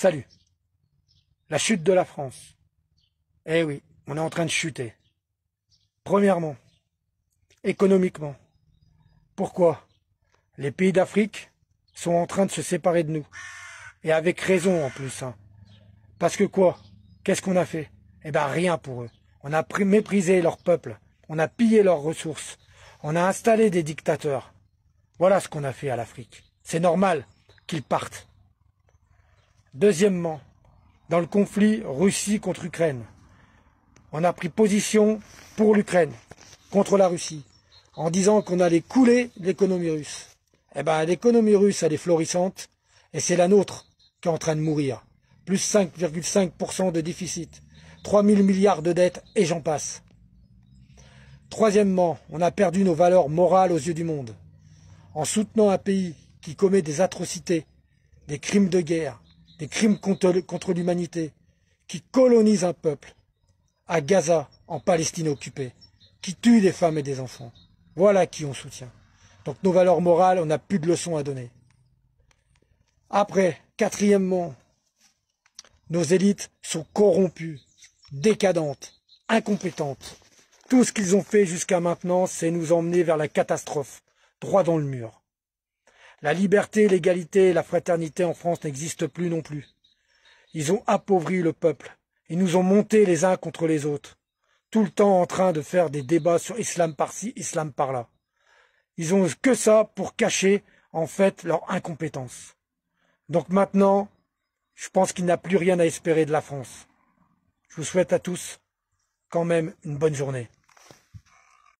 Salut. La chute de la France. Eh oui, on est en train de chuter. Premièrement, économiquement. Pourquoi Les pays d'Afrique sont en train de se séparer de nous. Et avec raison en plus. Hein. Parce que quoi Qu'est-ce qu'on a fait Eh bien rien pour eux. On a méprisé leur peuple. On a pillé leurs ressources. On a installé des dictateurs. Voilà ce qu'on a fait à l'Afrique. C'est normal qu'ils partent. Deuxièmement, dans le conflit Russie contre Ukraine, on a pris position pour l'Ukraine, contre la Russie, en disant qu'on allait couler l'économie russe. Eh bien, l'économie russe, elle est florissante, et c'est la nôtre qui est en train de mourir. Plus 5,5% de déficit, 3 000 milliards de dettes, et j'en passe. Troisièmement, on a perdu nos valeurs morales aux yeux du monde. En soutenant un pays qui commet des atrocités, des crimes de guerre, des crimes contre, l'humanité, qui colonisent un peuple, à Gaza, en Palestine occupée, qui tuent des femmes et des enfants. Voilà qui on soutient. Donc nos valeurs morales, on n'a plus de leçons à donner. Après, quatrièmement, nos élites sont corrompues, décadentes, incompétentes. Tout ce qu'ils ont fait jusqu'à maintenant, c'est nous emmener vers la catastrophe, droit dans le mur. La liberté, l'égalité et la fraternité en France n'existent plus non plus. Ils ont appauvri le peuple. Ils nous ont montés les uns contre les autres. Tout le temps en train de faire des débats sur islam par-ci, islam par-là. Ils ont que ça pour cacher, en fait, leur incompétence. Donc maintenant, je pense qu'il n'a plus rien à espérer de la France. Je vous souhaite à tous quand même une bonne journée.